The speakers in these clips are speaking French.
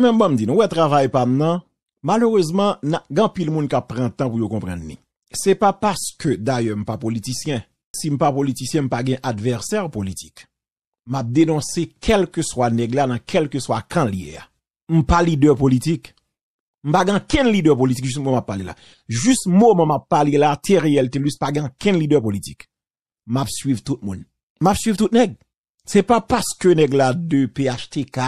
mwen mbom di nou, wè travay pan nan, malouzman, nan, gan pil moun ka prentan pou yo kompren ni. Se pa paske, daye, mwen pa politisyen, si mwen pa politisyen, mwen pa gen adversèr politik, mwen ap denonsi kelke swa neg la nan kelke swa kan liye ya. Mwen pa lider politik, mwen pa gen ken lider politik, jist moun mwen pa li la, jist moun mwen pa li la, teri el telus, pa gen ken lider politik. Mwen ap suiv tout moun. Mwen ap suiv tout neg. Se pa paske neg la de PHTK,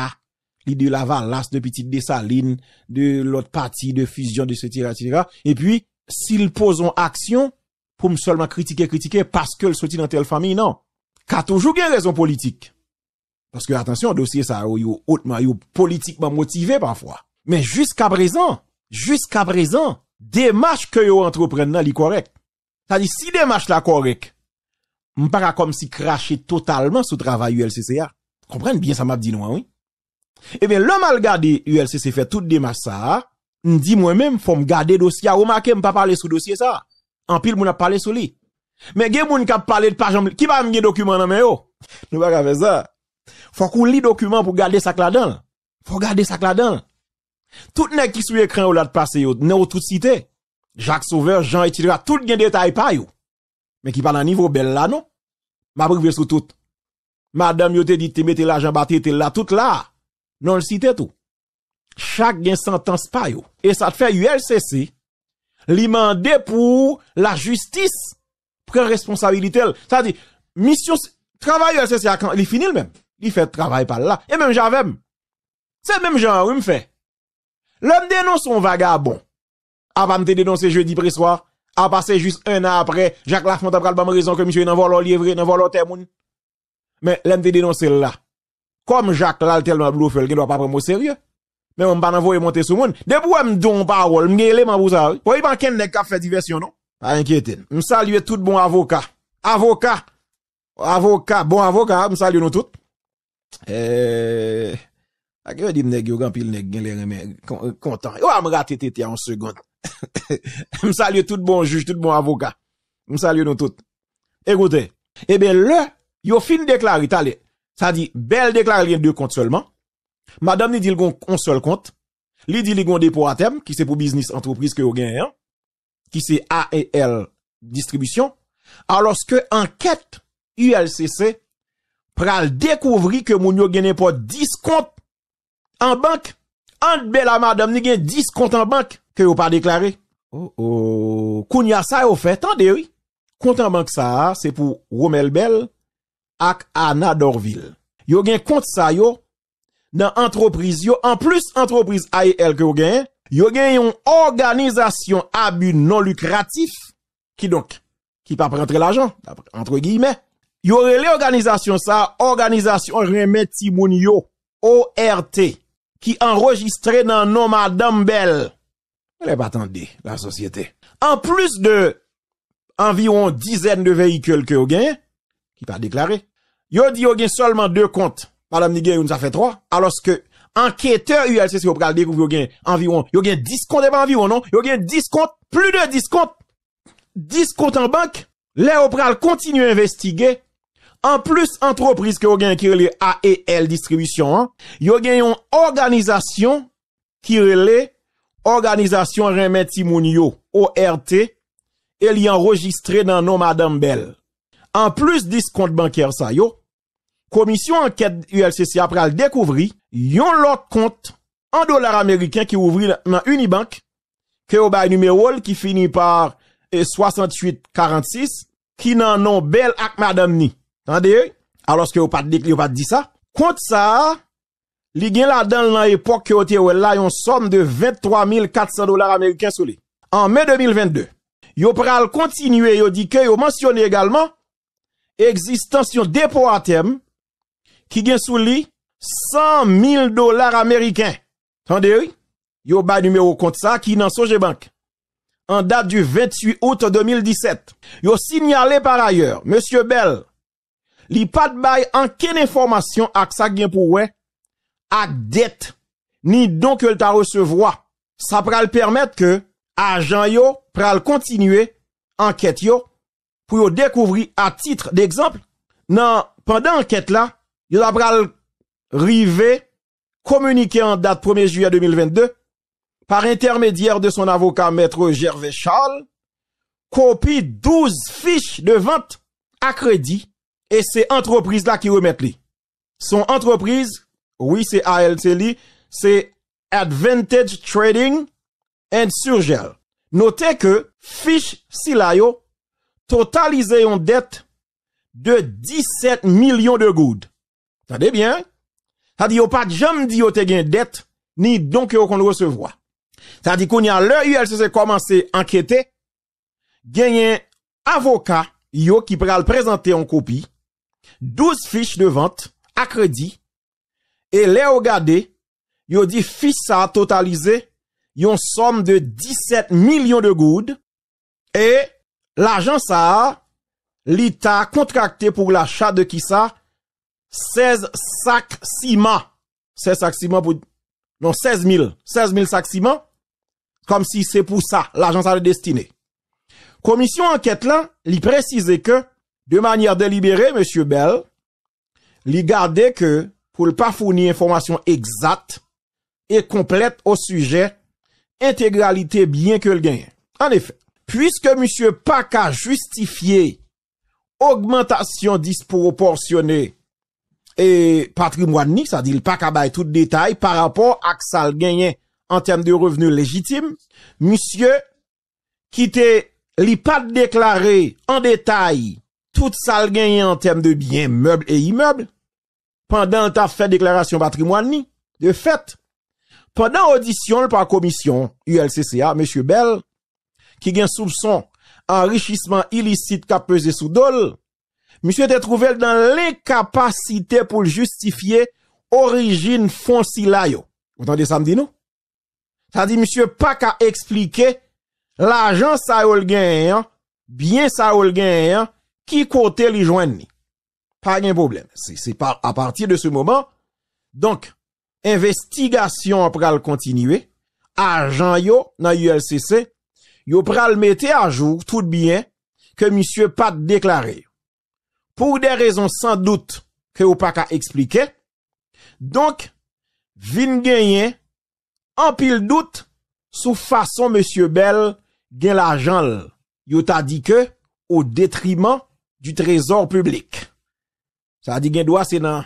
de la Valasse, de Petite Dessaline, de l'autre partie, de fusion, de ce etc., Et puis, s'ils posent en action, pour me seulement critiquer, critiquer, parce que le soutien dans telle famille, non. Qu'a toujours une raison politique. Parce que, attention, dossier, ça, yo, hautement, politiquement motivé, parfois. Mais jusqu'à présent, jusqu'à présent, démarche que yo entreprennent, là, li correct. C'est-à-dire, si démarche là correct, m'para comme si cracher totalement sous travail ULCCA. Comprenez bien ça m'a dit, non, hein, oui? Eh bien, l'homme a ULC s'est fait toute démarche ça. Dit moi-même, faut me garder dossier. Remarquez, me pas parler sous dossier ça. En pile, mon a parlé sous lui. Mais gen moun kap parler de page qui va me document nan yo. Nous pas faire ça. Faut qu'on lit document pour garder ça là-dedans. Faut garder ça là-dedans. Tout n'est qui sous écran ou là de passer yo, au tout cité. Jacques Sauveur, Jean etc. tout gen détail pa yo. Mais qui parle à niveau belle là non. M'a privé sous tout. Madame yo te dit te mette l'argent battre te là tout là non le cité tout. Chaque gen sentence pa yo. Et ça te fait ULCC, li pour la justice, prendre responsabilité. Ça dit, mission, travail ULCC, quand il finit même. Il fait travail par là. Et même j'avais, c'est même genre, oui me fait. L'homme dénonce son vagabond. Avant de dénoncer jeudi soir, a passer juste un an après, Jacques Lafont a pris raison que monsieur l'olivre, livré, le témoin. Mais l'homme dénonce là. Comme Jacques là, tellement bluffé, il doit pas prendre au sérieux. Mais on va envoyer monter sur le monde. Depuis que je donne parole, je vais élément pour ça. Pour y pas qu'un qui fait diversion, non? Pas inquiété. Je salue tout bon avocat. Avocat. Avocat. Bon avocat. Je salue nous tous. Euh, a ah, que dit nèg yo pile nèg gen les content. Yo am ah, raté tété en seconde. me salue tout bon juge, tout bon avocat. Me salue nous tous. Écoutez, eh bien là, yo fin déclaré, t'allez. Sa di, bel deklare gen de kont solman, madam ni dil gon kon sol kont, li dil gon depo a tem, ki se pou biznis antwopris ke yo gen yon, ki se AEL distribisyon, alos ke anket ULCC pral dekouvri ke moun yo gen e pou 10 kont an bank, an bel a madam ni gen 10 kont an bank, ke yo pa deklare. O, o, koun ya sa yo fet an dewi, kont an bank sa, se pou romel bel, ak Anna Dorville. Yo gen kont sa yo, nan antropriz yo, an plus antropriz aye elke yo gen, yo gen yon organizasyon abu non lukratif, ki donk, ki pa prentre l'ajan, entre giyme, yo re le organizasyon sa, organizasyon remetimoun yo, O.R.T., ki anregistre nan noma dambel. Le patande la sosyete. An plus de, anviron dizen de veyikol ke yo gen, qui pas déclaré. Yo dit yo gen seulement deux comptes. Madame Nigé, nous a fait trois. Alors que enquêteur ULCC yo pral découvrir yo environ, y a 10 comptes pas eh ben environ non, yo gen 10 comptes, plus de 10 comptes. 10 comptes en banque. Là continue pral continue investiguer. En plus, entreprise que yo a, qui e et AEL distribution, hein, yo a une organisation qui est organisation Remet Timounio, ORT, et li enregistré dans nom Madame Belle. En plus 10 compte bancaires ça yo, commission enquête ULCC après le découvrir, yon l'autre compte en dollars américains qui ouvre dans Unibank que au un numéro qui finit par 6846 eh, qui n'en ont belle ak madame ni. Tendez, alors que vous pas dit pas dit ça. Compte ça li gen la dan l'époque que ki ote yon somme de 23.400 dollars américains américains En mai 2022, yo pral continué yo di que yo mentionné également. Eksistans yon depo a tem ki gen sou li 100 000 dolar Ameriken. Tande yoy, yon bay numero kont sa ki nan Soje Bank. An dat du 28 out 2017. Yon sinyale par ayer, Monsie Bel, li pat bay an ken informasyon ak sa gen pou we? Ak det, ni don ke lta resevoa. Sa pral permet ke ajan yo pral kontinue anket yo. pour découvrir à titre d'exemple, non, pendant l'enquête là, il a rivé communiqué en date 1er juillet 2022 par intermédiaire de son avocat maître Gervais Charles, copie 12 fiches de vente à crédit et c'est entreprise là qui remet. les. Son entreprise, oui, c'est ALTLI, c'est Advantage Trading and Surgel. Notez que fiche Silayo totalisé une dette de 17 millions de gouttes. Tade bien. Ça dit, pas jamais dit, yon te une dette, ni donc yo qu'on recevoir. Ça dit qu'on y a l'heure ULCC commencé à enquêter, un avocat, yo qui pral présenter en copie, 12 fiches de vente à crédit, et les regarder, yo dit fils ça a totalisé, somme de 17 millions de goudes, et L'argent ça, l'État contracté pour l'achat de qui ça? 16 sacs ciment. 16 sacs ciment pour, non, 16 000. 16 000 sacs ciment. Comme si c'est pour ça, l'argent ça le destiné. Commission enquête là, il précisait que, de manière délibérée, monsieur Bell, lui gardait que, pour ne pas fournir information exacte et complète au sujet, intégralité bien que le gain. En effet, Puiske M. Pak a justifiye augmentation disproporsyone et patrimoine ni, sa di l'Pak a bay tout detay par rapport ak sal genyen en tem de revenu legitime, M. ki te li pat deklaré en detay tout sal genyen en tem de biyen meuble et imeuble pandan ta fèd deklarasyon patrimoine ni. De fèt, pandan odisyon l pa komisyon ULCCA, M. Bell, qui un soupçon enrichissement illicite a pesé sous dol, monsieur était trouvé dans l'incapacité pour justifier origine yo. Vous entendez ça me dit non? Ça dit monsieur pas qu'à expliquer l'argent ça gain, hein, bien ça gain, gain qui côté li joigne. Pas de problème. C'est à partir de ce moment donc investigation après le continuer. Agent yo dans ULCC yo pral mettez à jour tout bien que monsieur pas déclaré. Pour des raisons sans doute que ou pas qu'à expliquer. Donc, vin gagner en pile doute sous façon monsieur Bell gain l'argent. Yo t'a dit que au détriment du trésor public. Ça dit gain droit c'est dans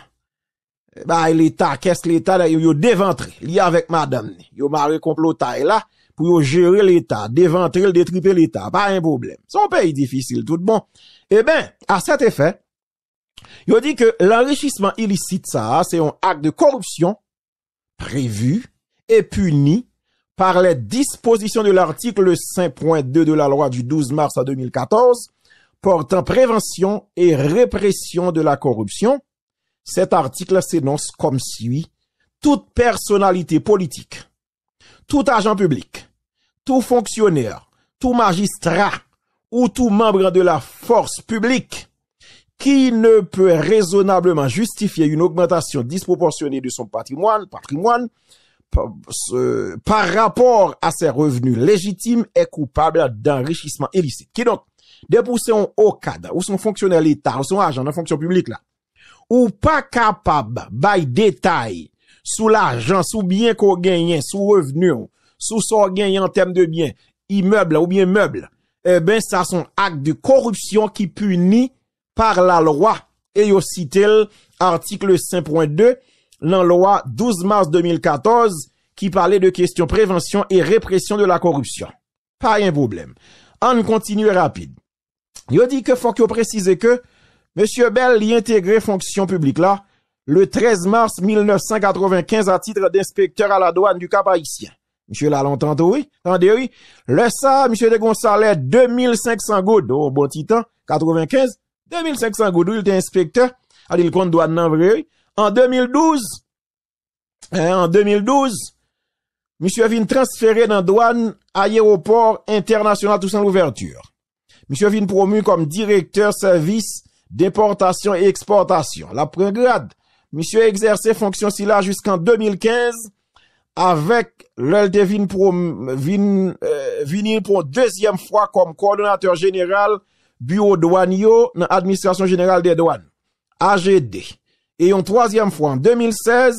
bah l'État, qu'est-ce l'État, yo déventré, lié avec madame, yo maré et là, pour gérer l'État, déventrer, détriper l'État. Pas un problème. C'est un pays difficile, tout bon. Eh ben, à cet effet, il dit que l'enrichissement illicite, ça, c'est un acte de corruption prévu et puni par les dispositions de l'article 5.2 de la loi du 12 mars 2014 portant prévention et répression de la corruption. Cet article s'énonce comme suit. Toute personnalité politique, Tout agent public, tout fonctionnaire, tout magistrat ou tout membre de la force publique ki ne peut raisonnablement justifier une augmentation disproportionnée de son patrimoine par rapport à ses revenus légitimes et coupables d'enrichissement illicite. Qui donc dépoussé un haut cadre ou son fonctionnaire l'État ou son agent d'un fonction publique ou pas capable by détail... sou l'ajan, sou byen ko genyen, sou revenyon, sou sou genyen en tem de byen, imeble ou byen meble, e eh ben sa son ak de korupsyon ki puni par la lwa. E yo cite l artikel 5.2 nan lwa 12 mars 2014 ki pale de kestyon prevensyon e represyon de la korupsyon. Pa yon problem. An kontinu rapide. Yo di ke fok yo prezise ke, M. Bell li integre fonksyon publik la, le 13 mars 1995 à titre d'inspecteur à la douane du Cap-Haïtien. Monsieur l'a longtemps, oui. oui. Le ça, monsieur de 2500 gouttes. Oh, bon titan. 95. 2500 gouttes. Il était inspecteur. à lîle compte douane, non, En 2012, en 2012, hein, monsieur vient transféré dans douane aéroport international tout sans l'ouverture. Monsieur vient promu comme directeur service d'importation et exportation. La grade Monsieur a exercé fonction si là jusqu'en 2015 avec l'El pour, vin, euh, pour deuxième fois comme coordonnateur général bureau douanio dans administration générale des douanes, AGD. Et en troisième fois en 2016,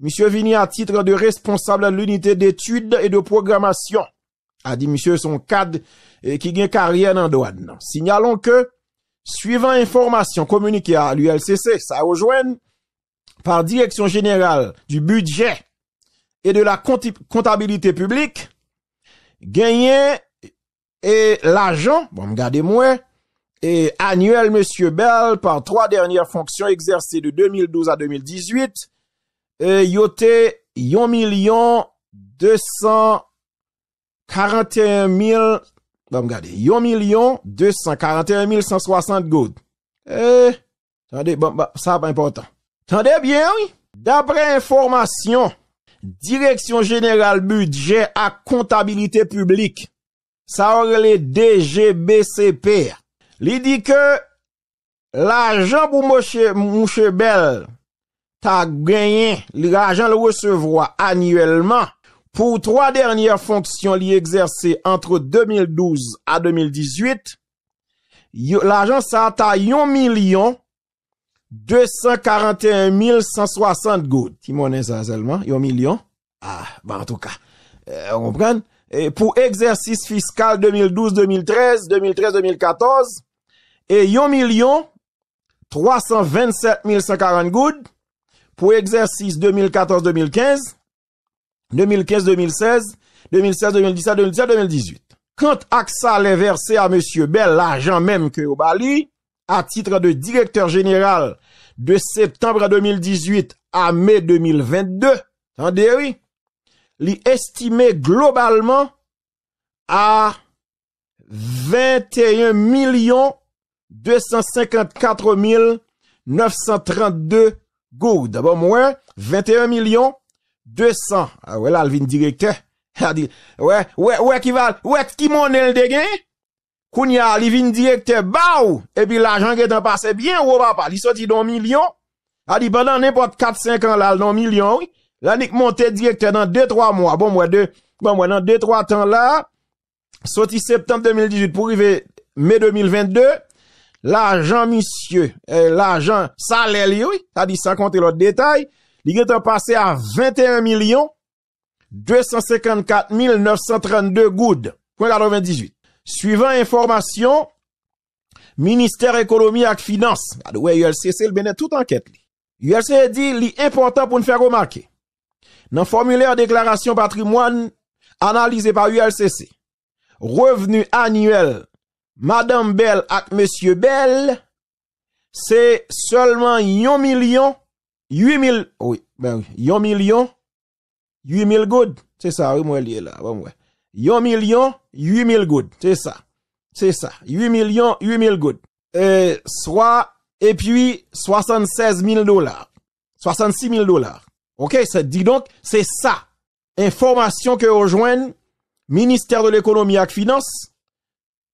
monsieur vini à titre de responsable de l'unité d'études et de programmation. A dit monsieur son cadre qui eh, qui gagne carrière en douane. Signalons que, suivant information communiquée à l'ULCC, ça rejoint par Direction générale du budget et de la comptabilité publique, gagné et l'argent, bon, regardez-moi, et annuel Monsieur Bell par trois dernières fonctions exercées de 2012 à 2018, euh, yoté 1 million 241 000, bon, regardez, 1 million 241 160 gouttes. Euh, attendez, bon, bah, ça pas important. Tande bien, wè? D'apre informasyon, Direksyon jeneral bu dje a kontabilite publik, sa or lè DGBCP, li di ke l'ajan pou mouche bel ta gwenyen, l'ajan l'wesevwa anyeleman, pou 3 dernyè fonksyon li eksersè entre 2012 a 2018, l'ajan sa ata yon milyon, 241 160 goud Ti mounen sa zelman Yon milyon Ah, ba an tou ka E pou egzersis fiskal 2012-2013-2013-2014 E yon milyon 327 140 goud Pou egzersis 2014-2015 2015-2016 2016-2017-2018 Kant aksa le verse a monsie bel L'ajan menm ke oba li E à titre de directeur général de septembre 2018 à mai 2022, en eh oui, globalement à 21 254 932 gourdes. D'abord, moins 21 millions 200. Ah ouais, là, le directeur. Ouais, ouais, ouais, qui va, ouais, qui mon le le gain? koun ya li vin direkte ba ou, epi l'ajan gen tan pase bien ou wap ap, li soti don milyon, a di banan nepot 4-5 an la, l don milyon ou, la ni k monte direkte dan 2-3 mwa, bon mwen dan 2-3 tan la, soti septembe 2018, pou rive me 2022, l'ajan misye, l'ajan sale li ou, a di san konte lor detay, li gen tan pase a 21 milyon, 254.932 goud, pou mwen 4-5 18, Suivant informasyon, Ministère Économie ak Finances, ULCC, lè benè tout anket lè. ULCC lè di lè important pou n'fè remakè. Nan formuleur deklarasyon patrimoine analize pa ULCC, revenu annuel Madame Belle ak Monsieur Belle, se seulement yon milyon yon milyon yon milyon yon milyon 8000 good, c'est ça. C'est ça. 8 millions, 8000 gouttes. Euh, soit, et puis 76 000 dollars. 66 000 dollars. OK, ça dit donc, c'est ça. Information que le ministère de l'économie et finance.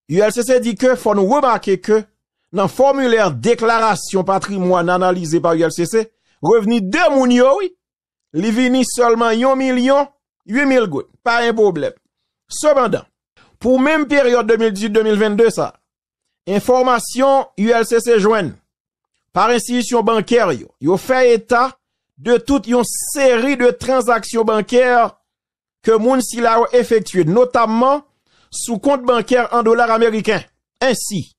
ULCC dit que faut nous remarquer que dans le formulaire déclaration patrimoine analysé par ULCC, revenu de Mounio, oui, vini seulement 1 million 8000 gouttes. Pas un problème. Cependant, pour même période 2018-2022 ça. Information ULCC joignent par institution bancaire Il fait état de toute une série de transactions bancaires que moun Sila a effectué notamment sous compte bancaire en dollars américains. Ainsi,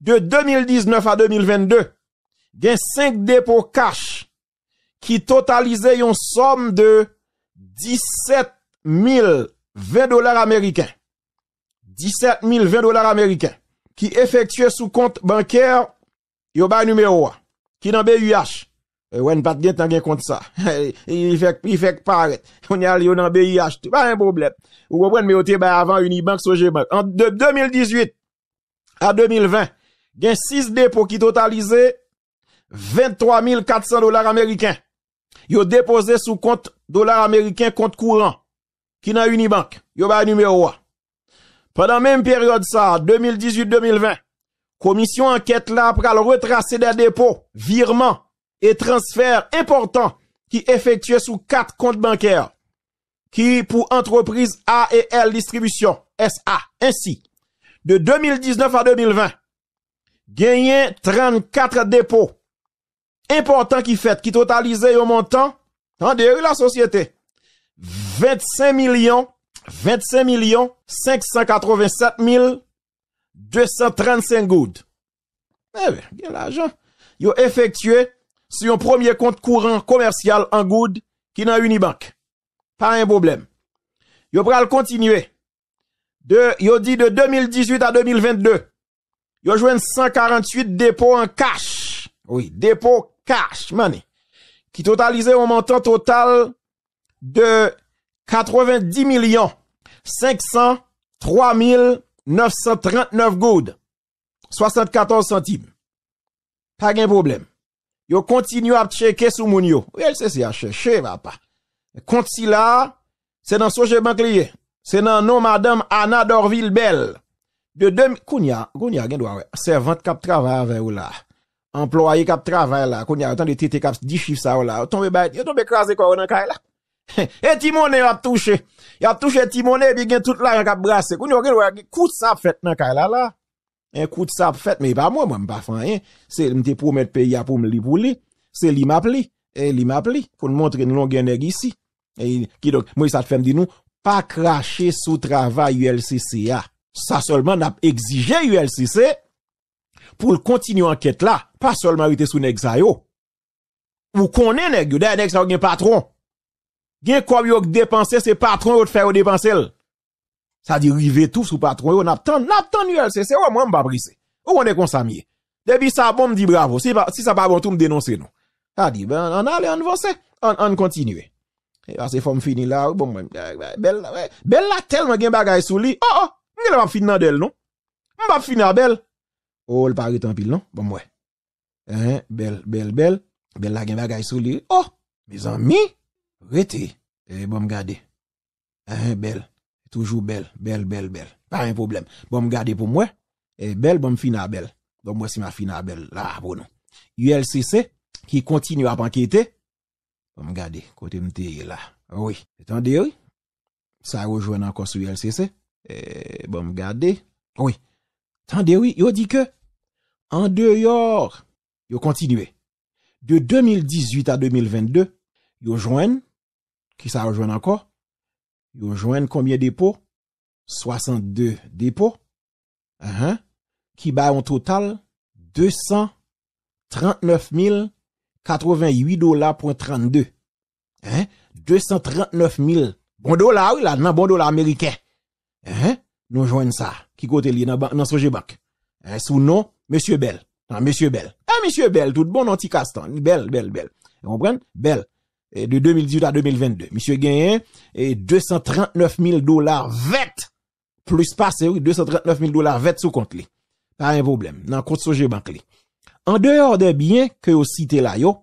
de 2019 à 2022, il y a cinq dépôts cash qui totalisaient une somme de 17 020 dollars américains. 17 020 dollars américains qui effectué sous compte bancaire, yo ba numéro qui dans BUH. Ouais, pas de temps compte ça. Il fait il fait paraître. On y a yo dans BUH, pas un problème. Vous comprenez mais avant Unibank bank. En 2018 à 2020, il y 6 dépôts qui totalisaient 23 400 dollars américains. Yo déposé sous compte dollars américains compte courant qui dans Unibank. Yo ba numéro 1. Pendant même période ça, 2018-2020, commission enquête là le retracer des dépôts, virements et transferts importants qui effectués sous quatre comptes bancaires qui pour entreprise A et L distribution SA ainsi de 2019 à 2020 gagné 34 dépôts importants qui fait qui totalisaient au montant de la société 25 millions 25 587 235 gouttes. Eh bien, bien l'argent. Yo effectué sur un premier compte courant commercial en good qui n'a Unibank. Pas un problème. Yo pral continuer. De, yo dit de 2018 à 2022. Yo joint 148 dépôts en cash. Oui, dépôts cash, money. Qui totalisait un montant total de 90,503,939 goud. 74 centime. Pa gen problem. Yo kontinu ap cheke sou moun yo. El se se a cheke, che va pa. Konti la, se nan soje bankliye. Se nan nomadam Anna Dorville Bell. De 2000... Kounia, kounia gen doa we. Se vant kap travay avè ou la. Employe kap travay la. Kounia, yotan de tete kap di chif sa ou oh la. Yotan be krasi kwa ou nan kaj la. et eh, Timoné eh, eh. a touché. Il a touché Timoné et il a tout l'argent qui a brassé. Quand il a coup de ça fait dans là là. Un coup de ça fait mais pas moi moi pas fan. rien. C'est me te pays pour me li pour lui C'est li m'appli et li m'appli pour nous montrer nous longue ici. Et qui donc moi ça te fait me dit nous pas cracher sous travail ULCCA. Ça seulement n'a exigé ULCC pour continuer enquête là, pas seulement était sous nèg Ou connaît nèg, d'ailleurs nèg sa un patron. Gen quoi yo dépenser, c'est patron yo faire dépenser. Ça dit river tout sous patron yo n'attend n'attend ULC, c'est c'est moi m'pa brisé. Ou on est consamier. Depuis ça bon me dit bravo, si si ça pas bon tout me dénoncer non. Ça dit ben on allait on avance, on on continue. Et parce c'est forme fini là bon ben, ben, ben, belle belle là tellement gen bagay sous lui. Oh oh, il va finir d'elle non. va finir belle. Oh le pari tant pile non. Bon ouais. Hein, belle belle belle. Belle la gen bagay sous lui. Oh, mes amis. Rete, eh, bon m'gade. Eh, belle, toujours belle, belle, belle, belle. Pas un problème. Bon m'gade pour moi, eh belle, bon m'fina belle. Donc moi c'est ma fina belle, là, pour nous. ULCC, qui continue à enquêter, bon m'gade, côté m'te là. Oui, attendez, oui. Ça rejoint encore sur ULCC. Eh, bon m'gade, oui. Attendez, oui, yo dit que, en dehors, yo continue. De 2018 à 2022, yo joignent Ki sa ou jwenn akor? Nou jwenn konbien depo? 62 depo. A ha? Ki bayon total 239,088 dola point 32. A ha? 239,000. Bon dola ou la nan bon dola ameriken. A ha? Nou jwenn sa. Ki kote li nan soje bank. Sou non, Monsie Bel. Eh, Monsie Bel. A Monsie Bel. Tout bon nanti kastan. Bel, Bel, Bel. Yon pren? Bel. de 2018 a 2022. Misyon genyen, 239 000 dolar vet, plus passe, 239 000 dolar vet sou kont li. Pari yon problem, nan kont soje bank li. An deor de biyen, ke yon site la yo,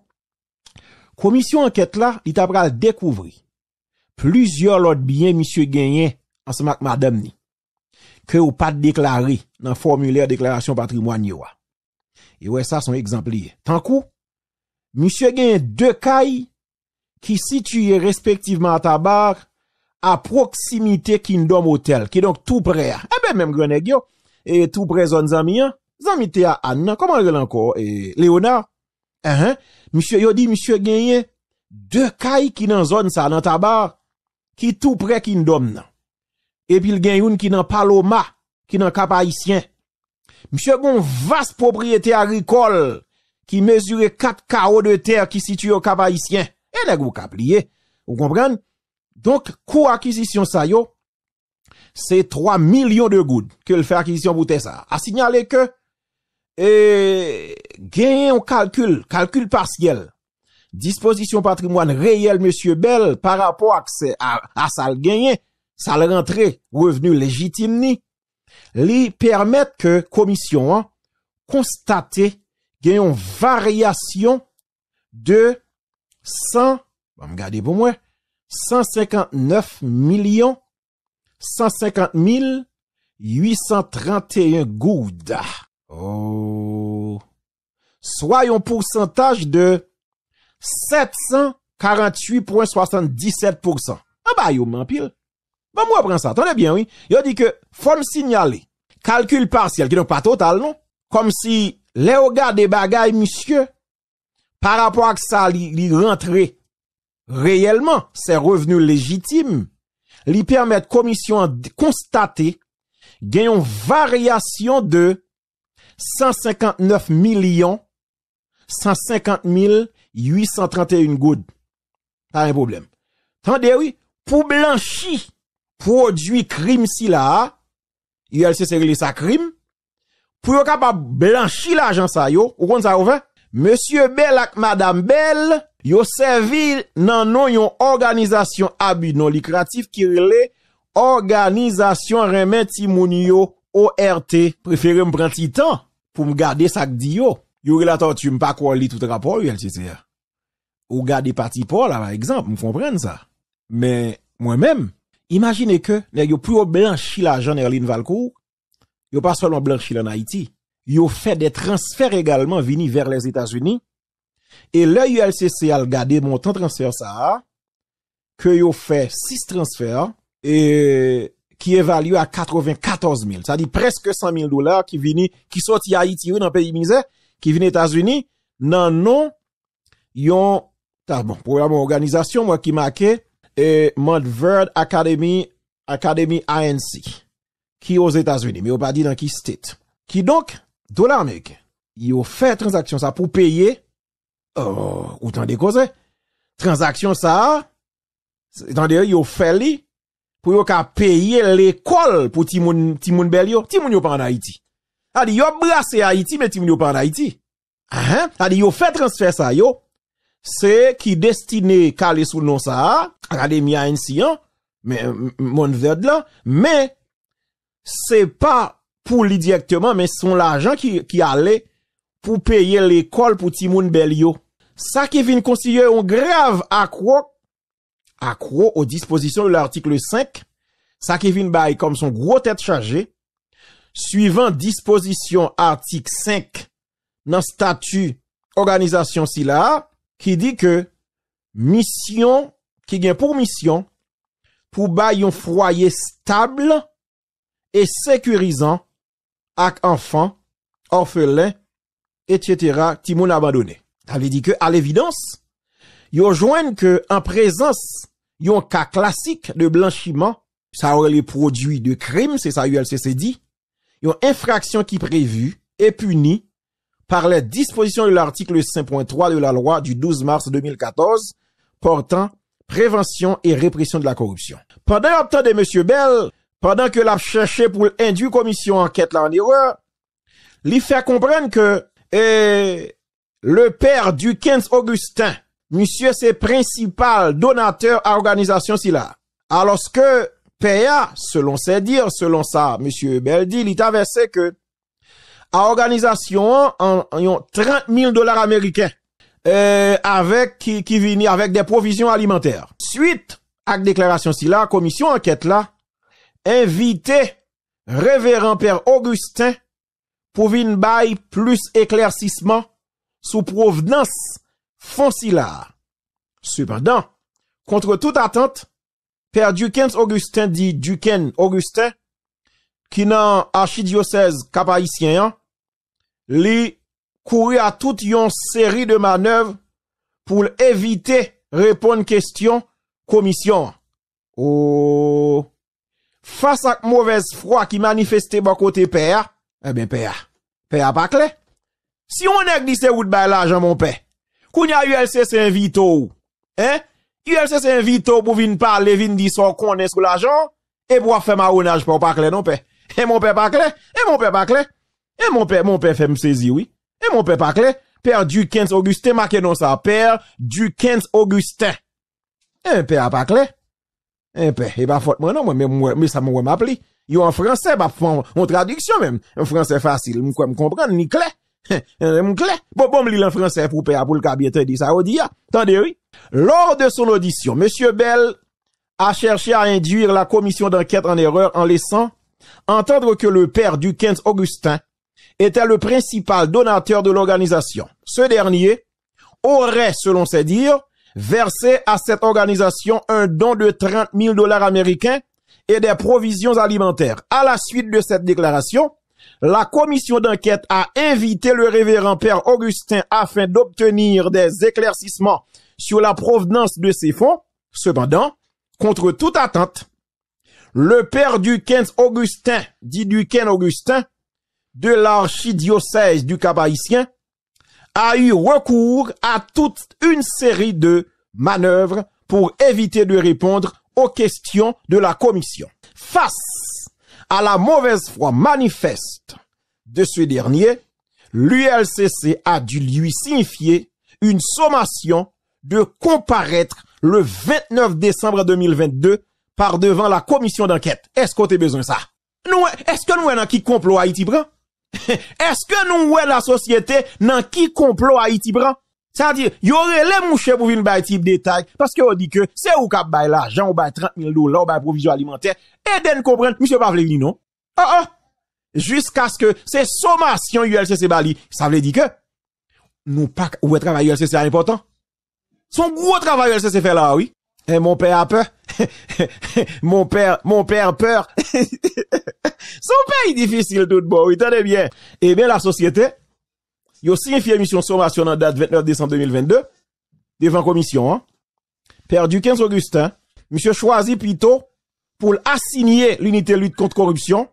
komisyon anket la, li tabral dekouvri, plizyor lot biyen, misyon genyen, an semak madam ni, ke yon pat deklari, nan formuler deklarasyon patrimonyi yo a. Yo e sa son ekzempli ye. Tankou, misyon genyen dekai, qui situé respectivement à Tabar, à proximité Kingdom Hotel, qui est donc tout près. Eh ben, même Grenegio, et tout près zone Zamia, hein. Zamité à Anna, hein. comment est encore, et Léonard, eh, hein, monsieur, yo dit, monsieur gagné, deux cailles qui dans zone ça, dans Tabar, qui tout près Kingdom, Et puis, il gagne une qui dans Paloma, qui dans Cap Haïtien. Monsieur bon vaste propriété agricole, qui mesure 4 carreaux de terre qui situe au Cap Haïtien. Vous comprenez? Donc, coût acquisition ça yo, c'est 3 millions de gouttes que le fait acquisition pour ça. À signaler que, et, eh, gain on calcul, calcul partiel. Disposition patrimoine réel, monsieur Bell, par rapport à, à, ça le gagné, ça le revenu légitime ni, li permettent que commission, hein, constate, gain une variation de 100, va me garder pour moi, 159 millions 150 831 goudes. Oh. Soit un pourcentage de 748.77%. Ah bah, yo pile. Bon moi, prends ça. Attendez bien, oui. Yo dit que, faut me signaler, calcul partiel, qui n'est pas total, non? Comme si, les regards des bagailles, monsieur, Par rapport ak sa li rentre reyelman, se revenu legitime, li permette komisyon konstate genyon varyasyon de 159 milyon 150 mil 831 goud. Parè problem. Tandè wè, pou blanchi prodwi krim si la, il se serili sa krim, pou yo kapab blanchi la, jansay yo, ou kon sa ouve, pou yo kapab blanchi la, Monsye Bel ak Madame Bel yo sevil nan nou yon organizasyon abid nan li kreatif ki rele Organizasyon remè ti moun yo ORT Prefere m pren ti tan pou m gade sak di yo Yo relator ti m pa kwa li tout rapor yo el ti te ya Ou gade pati por la ma ekzamp m fon pren sa Men mwen men, imagine ke ne yo pou yo blanchi la jan Erlin Valcourt Yo pa sol m blanchi la Naiti yo fe de transfer egalman vini ver les Etats-Unis, e le ULCC al gade montan transfer sa a, ke yo fe 6 transfer, e ki evalue a 94 000, sa di preske 100 000 dolar ki vini, ki soti Haiti ou nan peyi mize, ki vini Etats-Unis, nan nou, yon, ta bon, programman organizasyon, mwen ki make, e Montverde Academy, Academy ANC, ki yo Etats-Unis, mi yo pa di nan ki state, ki donk, dollars américains. Ils ont fait transaction ça pour payer, oh, ou autant décoser Transaction ça, d'ailleurs, ils ont fait pour yo ka payer l'école pour Timoun, Timoun Belio. Timoun yo pas en Haïti. Adi yo brassé Haïti, mais Timoun yo pas en Haïti. Ah, hein? Adi yo fait transfert ça yo. C'est qui destiné calé sous non ça, Académie ANC, hein? Mais, mon verde là. Mais, c'est pas pou li direktman, men son l'ajan ki ale pou peye l'ekol pou timoun bel yo. Sa kevin konsilyo yon grev akwo, akwo ou disposisyon l'artikel 5, sa kevin baye kom son gro tèt chaje, suivant disposisyon artikel 5 nan statu organizasyon si la, ki di ke misyon, ki gen pou misyon, pou baye yon froyye stable e sekurizan, ak enfant, orphelin, etc., qui abandonné. Ça veut dire que, à l'évidence, ils rejoignent que, en présence, un cas classique de blanchiment, ça aurait les produits de crime, c'est ça ULCC dit, yon infraction qui prévue et punie par les dispositions de l'article 5.3 de la loi du 12 mars 2014 portant prévention et répression de la corruption. Pendant temps de M. Bell, pendant que l'a cherché pour induire commission enquête là en erreur, lui fait comprendre que eh, le père du 15 Augustin, monsieur c'est principal donateur à l'organisation SILA. Alors que PA, selon ses dires, selon ça, monsieur Beldi, il versé que à organisation en, en 30 000 dollars américains eh, avec qui qui avec des provisions alimentaires. Suite à la déclaration SILA, commission enquête là evite reverant Père Augustin pou vin bay plus eklercisman sou provenans fon si la. Supandant, kontre tout atente, Père Dukens Augustin di Duken Augustin, ki nan archidiosèze kapaissyen, li kouri a tout yon seri de manev pou evite repon kestyon komisyon. Ou... Oh! Fasa k mouvez fwa ki manifeste ba kote peya, e eh ben peya. Peya pakle. Si yon ek di se ou d'bay lajan, moun pe, koun ya ULC Saint-Vito ou. Eh? ULC Saint-Vito pou vin pa le vin di son konen sou lajan, e bo a fèm non a ou naj pou pakle, non pe? E moun pe pakle? E moun pe pakle? E moun pe, moun pe fèm sezi, oui? E moun pe pakle? Per du Kent Augustin, ma kenon sa, per du Kent Augustin. E moun pe apakle? Eh ben, et eh va ben, faute moi non, moi, mais moi, ça moi m'appli. Yo en français, bah, font, traduction même. En français facile, m'kwa comprendre ni clé. Eh, m'clé. Bon, bon, m'li en français pour payer pour le cabinet, dit ça, y'a. Tendez, oui. Lors de son audition, monsieur Bell a cherché à induire la commission d'enquête en erreur en laissant entendre que le père du 15 Augustin était le principal donateur de l'organisation. Ce dernier aurait, selon ses dires, verser à cette organisation un don de 30 000 dollars américains et des provisions alimentaires. À la suite de cette déclaration, la commission d'enquête a invité le révérend Père Augustin afin d'obtenir des éclaircissements sur la provenance de ces fonds. Cependant, contre toute attente, le Père du quinze Augustin, dit du quin Augustin, de l'archidiocèse du cap a eu recours à toute une série de manœuvres pour éviter de répondre aux questions de la commission. Face à la mauvaise foi manifeste de ce dernier, l'ULCC a dû lui signifier une sommation de comparaître le 29 décembre 2022 par devant la commission d'enquête. Est-ce qu'on a besoin de ça? Est-ce que nous avons qui complot Haïti prend? Est-ce que nous ouais la société dans qui complot Haïti prend C'est-à-dire, il y aurait les mouches pour venir bailler type détail parce qu'on dit que c'est où qui bailler l'argent ou bailler 30 000 dollars ou la provision alimentaire. et comprendre monsieur pas venir non Oh oh. Jusqu'à ce que c'est sommations ULCC Bali, ça veut dire que nous pas ou travail ULCC important. Son gros travail ULCC fait là oui. Et mon père a peur. mon père, mon père peur. Son pays difficile tout bon, oui, tenez bien. Eh bien, la société, il a signifié mission sommation en date 29 décembre 2022, devant commission, hein. du 15 Augustin, monsieur choisi plutôt pour assigner l'unité lutte contre corruption,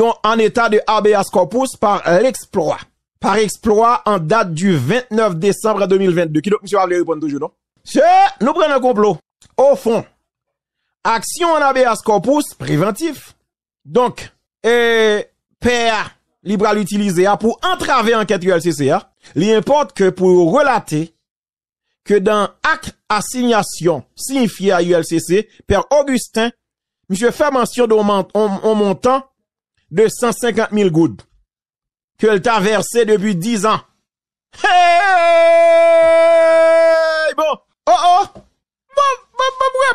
ont en état de habeas corpus par l'exploit. Par exploit en date du 29 décembre 2022. Qui donc, monsieur, va répondre toujours, non? C'est, nous prenons un complot. Au fond, action en habeas corpus préventif. Donc, et père libre à pour entraver enquête ULCC. il importe que pour relater que dans acte assignation signifié à ULCC, père Augustin, monsieur fait mention d'un montant de 150 000 gouttes que t'a versé depuis 10 ans. Bon, oh oh!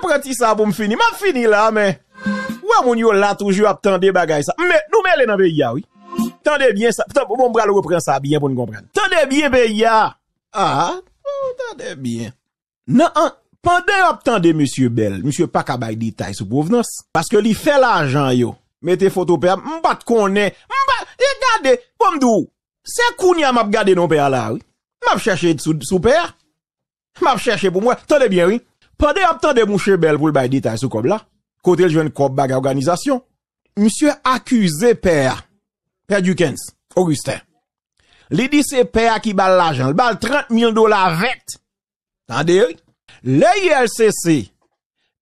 Prati sa pou m fini. M ap fini la, men. Wè moun yo la toujou ap tende bagay sa. Mè, nou mè lè nan bè ya, wè. Tende bien sa. Ptèp, moun bral bon, bon, ou repren sa bè ya pou nou kompren. Tende bien bè ya. Ha? Ah, Mou bon, tende bien. Nan an. Pande ap tende Monsie Bel. Monsie pakabay ditay sou pouvnos. Paske li fè la ajan yo. Mète fotou pè. Mbat konè. Mbat. E gade. Pou mdou. Se kounia m ap gade nou pè ala, wè. M ap chèche sou pè. M ap chèche pou Pa de ap tan de mouche bel pou l bay detay sou kob la, kote l jwen kob bag a organizasyon, msye akuse P.A. P.A. Dukens, Augustin, li di se P.A. ki bal lajan, li bal 30.000 dolar ret, tan de yoy, le Y.L.C.C.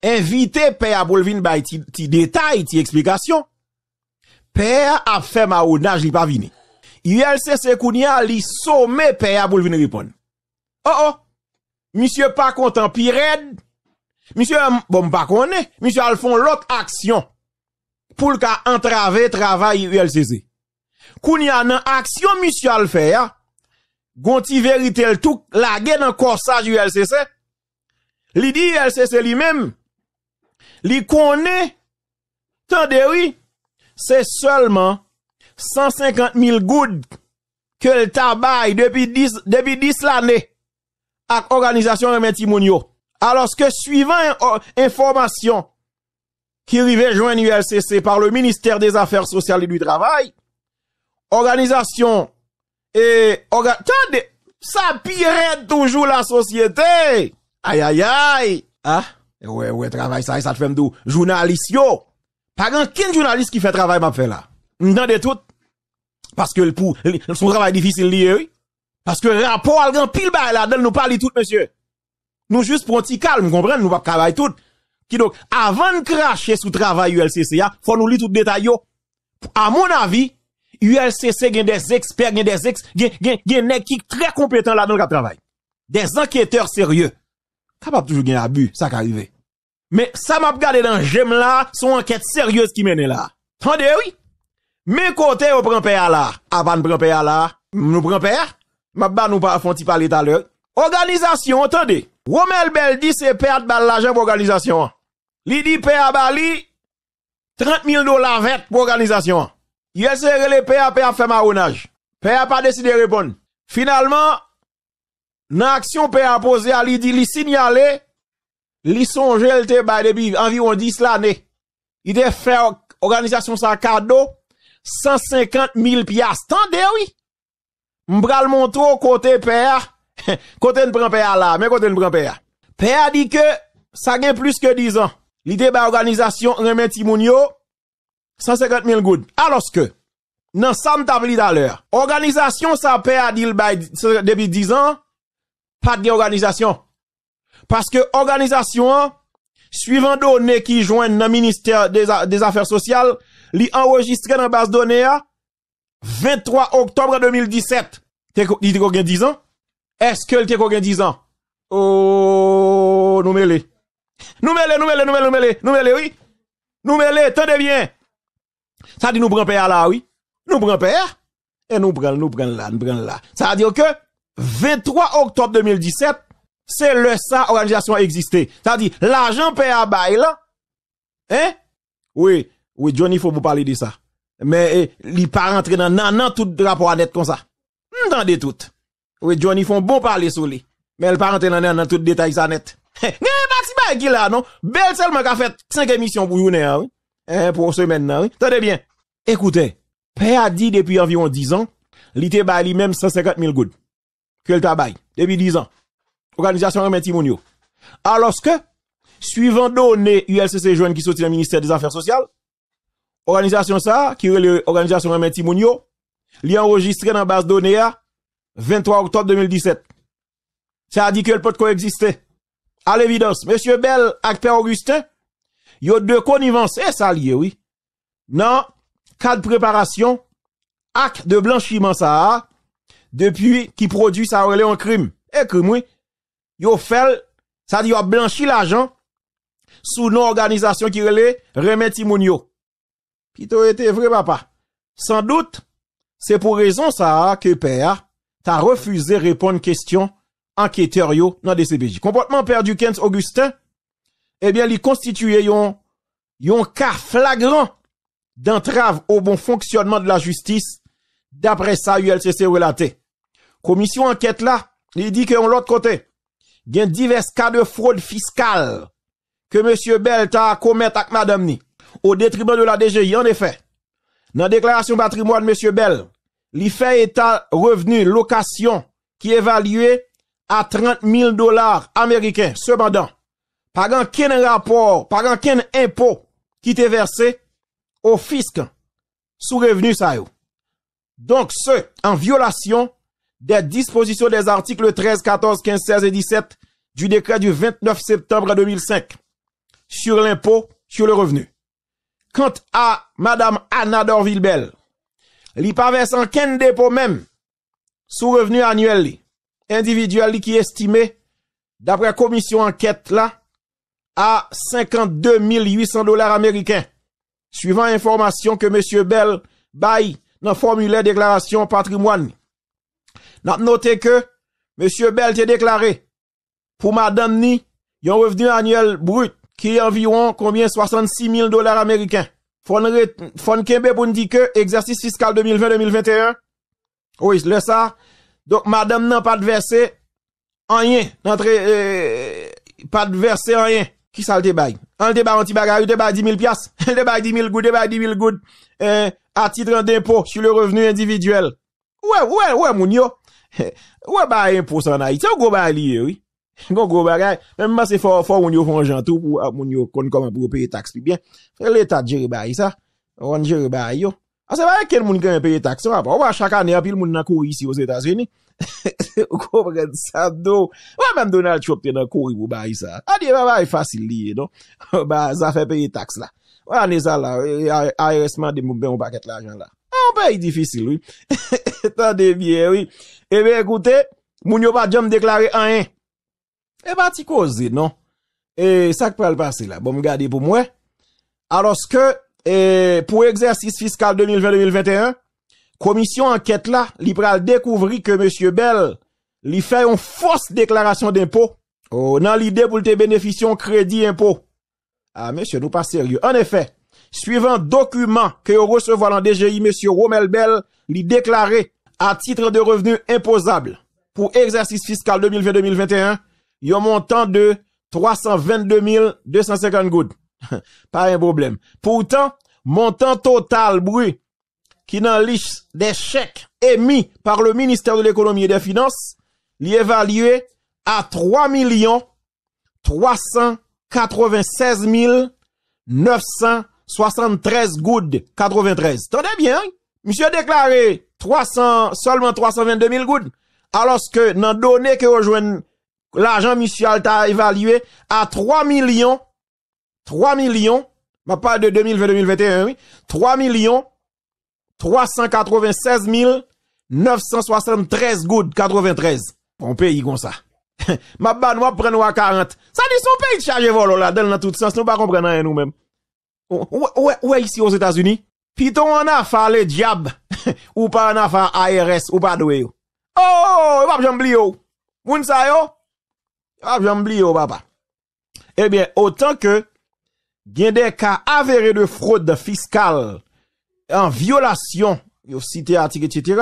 invite P.A. bou l vin bay ti detay, ti eksplikasyon, P.A. ap fèm a ou nan jli pa vini. Y.L.C.C. kounia li soume P.A. bou l vin ripon. Oh oh, msye pa kontan pi red, Misyon bon pa konen, misyon al fon lot aksyon pou l ka antrave travay ULCC. Kouni an an aksyon misyon al fe ya, gonti verite l touk la gen an korsaj ULCC, li di ULCC li menm, li konen, tendewi, se solman 150 mil goud ke l tabay depi dis l ane ak organizasyon remeti moun yo. Alors que suivant euh, information qui arrivait joindre l'ULCC par le ministère des Affaires sociales et du Travail, organisation et ça pire toujours la société. Aïe aïe aïe. Ah, ouais ouais travail ça ça te fait m'dou journaliste yo. Pas grand qu'un journaliste qui fait travail m'a fait là. Dans tout parce que le pour son travail difficile lui oui. Parce que rapport à grand pile bah, là nous parle tout monsieur. Nous juste pour un petit calme, vous comprenez, nous pas travailler tout. Qui donc, avant de cracher sous travail ULCCA, faut nous lire tout détail À mon avis, ULCC gen des experts, gen des ex, gen, gen, gen qui très compétents là dans le travail. Des enquêteurs sérieux. Capable toujours gen abus, ça qui arrive. Mais ça m'a regardé dans j'aime là, son enquête sérieuse qui mène là. Tendez, oui. Mes côtés, on prend père là. Avant de prendre père là, nous prend père. Ma ba nous pas font parler tout à l'heure. Organisation, attendez. Romel dit c'est perdre de l'argent pour l'organisation. Li dit à Bali, 30 000 dollars vert pour l'organisation. Il de les à faire fait marronnage. PA pas décidé de répondre. Finalement, dans l'action poser à li dit, li signale, li songe, il te bay depuis environ 10 l'année. Il te fait organisation sa cadeau, 150 000 piastres. Tendez, oui. M'bral au côté paye. Côté ne prend pe a mais que kote prend père Père a. a ça ça plus que 10 ans. L'idée de ba organisation 150 000 goud. Alors que, nan sam tabli daler, Organisation ça père a perdu depuis 10 pas pas organisation Parce que organisation suivant données qui joignent le Ministère des, Affaires Sociales, li dans la base données à 23 octobre 2017. Te ko gagne 10 ans est-ce que le t'es qu'on 10 ans? Oh, nous mêlés. Nous mêlés, nous mêlés, nous mêlés, nous mêlés, nous oui. Nous mêlés, tenez bien. Ça dit nous prenons père là, oui. Nous prenons père. Et nous prenons, nous prenons là, nous prenons là. Ça veut dire que 23 octobre 2017, c'est le ça organisation a existé. Ça dit l'argent paye à bail là. Hein? Oui, oui, Johnny, faut vous parler de ça. Mais, eh, il part pas rentrer dans, nan, nan, tout rapport à net comme ça. des tout. Oui, Johnny font bon parler sur lui. Mais elle pas en dans tout détail ça net. mais Maxi, a qui là, non? Belle seulement qu'a fait 5 émissions pour une, hein, oui. Eh, pour semaine, hein, oui. Tenez bien. Écoutez, Père a dit depuis environ 10 ans, l'ité ba lui même 150 000 gouttes. Qu'elle t'a Depuis 10 ans. Organisation remet Timounio. Alors que, suivant données ULCC jeunes qui sortit dans le ministère des Affaires sociales, organisation ça, qui est l'organisation remet Timounio, li enregistré dans la base de données 23 octobre 2017. Ça a dit que le peut coexister. À l'évidence, Monsieur Bell avec Père Augustin, y a deux connivences, et ça lié, oui. Non, cas de préparation, acte de blanchiment, ça, depuis qui produit ça, relève un crime. Et crime, oui. Yo fait, ça dit, a blanchi l'argent sous une organisation qui relève Remet Qui Pito était vrai, papa. Sans doute, c'est pour raison ça que père t'as refusé répondre question enquêteur dans dans CBJ Comportement perdu Kent Augustin, eh bien, il constitue un cas flagrant d'entrave au bon fonctionnement de la justice, d'après ça ULCC relaté. Commission enquête là, il dit que l'autre côté, il y a divers cas de fraude fiscale que M. Bell a commis avec madame ni, au détriment de la DGI, en effet. Dans la déclaration patrimoine, M. Bell, li fait état revenu location qui est évalué à 30 000 dollars américains. Cependant, par aucun rapport, par aucun impôt qui est versé au fisc sous revenu ça Donc, ce, en violation des dispositions des articles 13, 14, 15, 16 et 17 du décret du 29 septembre 2005 sur l'impôt sur le revenu. Quant à Madame Anna dorville il pa versan ken dépôt même, sous revenu annuel individuel qui est estimé, d'après la commission là, à 52 800 dollars américains, suivant information que M. Bell bail' dans formulaire déclaration patrimoine. Noter noté que M. Bell a déclaré pour madame ni, yon revenu annuel brut est environ combien 66 000 dollars américains. Fon kembe pou n di ke, Eksersis fiskal 2020-2021, Oui, le sa, Donk madame nan pa dversè, Anyen, Nan tre, Eee, eh, Pa dversè anyen, Ki sa lte bay? An lte bay an ti bagay, Lte bay 10.000 pias, Lte bay 10.000 goud, Lte bay 10.000 goud, Eee, eh, A titran d'impos, Su le revenu individuel, Ouè, ouè, ouè moun yo, Ouè bay impos anay, Ti yo go bay li, Ouè, Gon gro bagay, mè mma se fò, fò moun yo fon jantou pou ap moun yo kon koman pou yo paye taks pi bien. Lè ta djeri bayi sa. Wan djeri bayi yo. A se baye ken moun kwen paye taks. Wap wap a chaka ne apil moun nan kou yisi yo se tasini. Ou kou prensa do. Wap an donal chopte nan kou yi pou bayi sa. A di wap bayi fasil liye no. Wap a zafè paye taks la. Wap an ne sa la. Ayresman di moun ben wap aket la jan la. A wap bayi difisil wii. Tade biye wii. Ebe ekoute, moun yo pat jom deklare E ba ti kozi, non? E sa k pou al pase la? Bon, mou gade pou mwen. Alos ke, e, pou exercis fiskal 2020-2021, komisyon anket la, li pral dekouvri ke M. Bell li fè yon fos deklarasyon d'impou ou nan li deboute beneficyon kredi impou. Ah, mè, se nou pa seryo. En efè, suivant dokument ke yo recevo lan DJI, M. Rommel Bell li deklaré a titre de revenu imposable pou exercis fiskal 2020-2021, un montant de 322 250 gouttes. Pas un problème. Pourtant, montant total bruit qui n'en liste des chèques émis par le ministère de l'économie et des finances, l'y évalué à 3 396 973 gouttes 93. tenez bien, hein? monsieur déclaré 300, seulement 322 000 gouttes. Alors que dans données que rejoignent l'argent monsieur Alta évalué à 3 millions, 3 millions, ma part de 2020-2021, oui, 3 millions 396 973 gouttes 93. bon pays comme ça. ma ban moi prendre à 40. Ça dit son pays charge volo là dans tout sens, nous pas comprendre rien nous-mêmes. est ici aux États-Unis, piton en fait le diable ou pas en fait ARS ou pas doué. Oh, pas j'oublie yo. Moun yo, ah, oublié, au oh, papa. Eh bien, autant que y a des cas avérés de fraude fiscale en violation, yo cité article, etc.,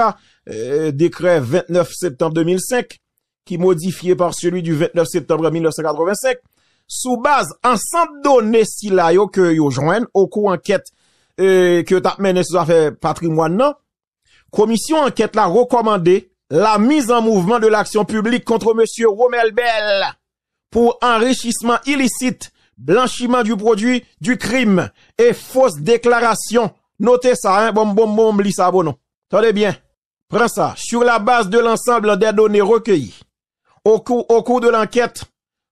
euh, décret 29 septembre 2005, qui modifié par celui du 29 septembre 1985, sous base ensemble données si là yo que yo joigne, au cours enquête euh, que t'as mené sur affaire patrimoine non commission enquête la recommandé la mise en mouvement de l'action publique contre Monsieur Romel Bell pour enrichissement illicite, blanchiment du produit du crime et fausse déclaration. Notez ça, hein, bon, bon, bon, lis ça, bon, non. Tenez bien. Prends ça. Sur la base de l'ensemble des données recueillies au cours, de l'enquête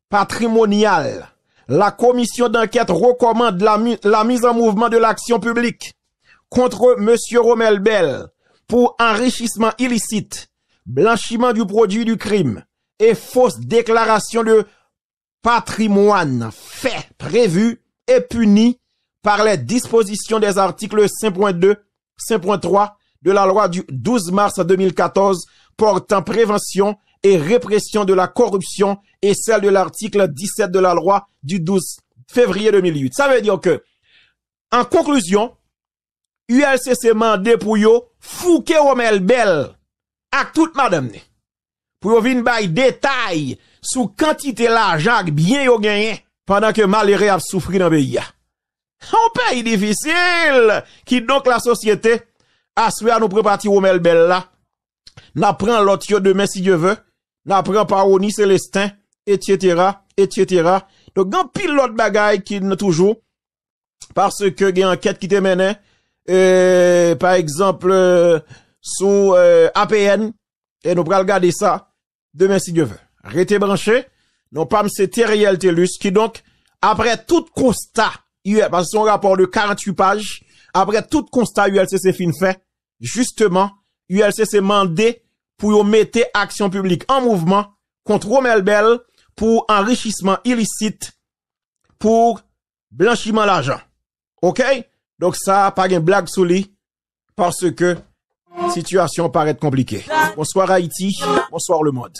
patrimoniale, la commission d'enquête recommande la, la mise en mouvement de l'action publique contre Monsieur Romel Bell pour enrichissement illicite, blanchiment du produit du crime et fausse déclaration de patrimoine fait prévu et puni par les dispositions des articles 5.2, 5.3 de la loi du 12 mars 2014 portant prévention et répression de la corruption et celle de l'article 17 de la loi du 12 février 2008. Ça veut dire que, en conclusion, ULCC mandé pour Fouquet Romel belle à toute madame Pour Pour venir bay détail sous quantité l'argent bien yo gagné pendant que malheureux a souffri dans le pays. Un pays difficile qui donc la société à nous préparer au Melbella, là. N'apprend l'autre demain si Dieu veut. N'apprend par et Célestin, etc., etc. Donc, grand pile l'autre bagaille qui n'ont toujours, parce que il y a enquête qui te Euh, par exemple, euh, sous euh, APN et nous pourrons regarder ça demain si Dieu veut. Restez branchés. Non pas c'est Riel Telus qui donc après tout constat parce que son rapport de 48 pages après tout constat ULCC fin fait justement ULCC mandé pour mettre action publique en mouvement contre Romel Bell pour enrichissement illicite pour blanchiment d'argent. OK? Donc ça pas une blague sous parce que Situation paraît compliquée. Bonsoir Haïti, bonsoir le monde.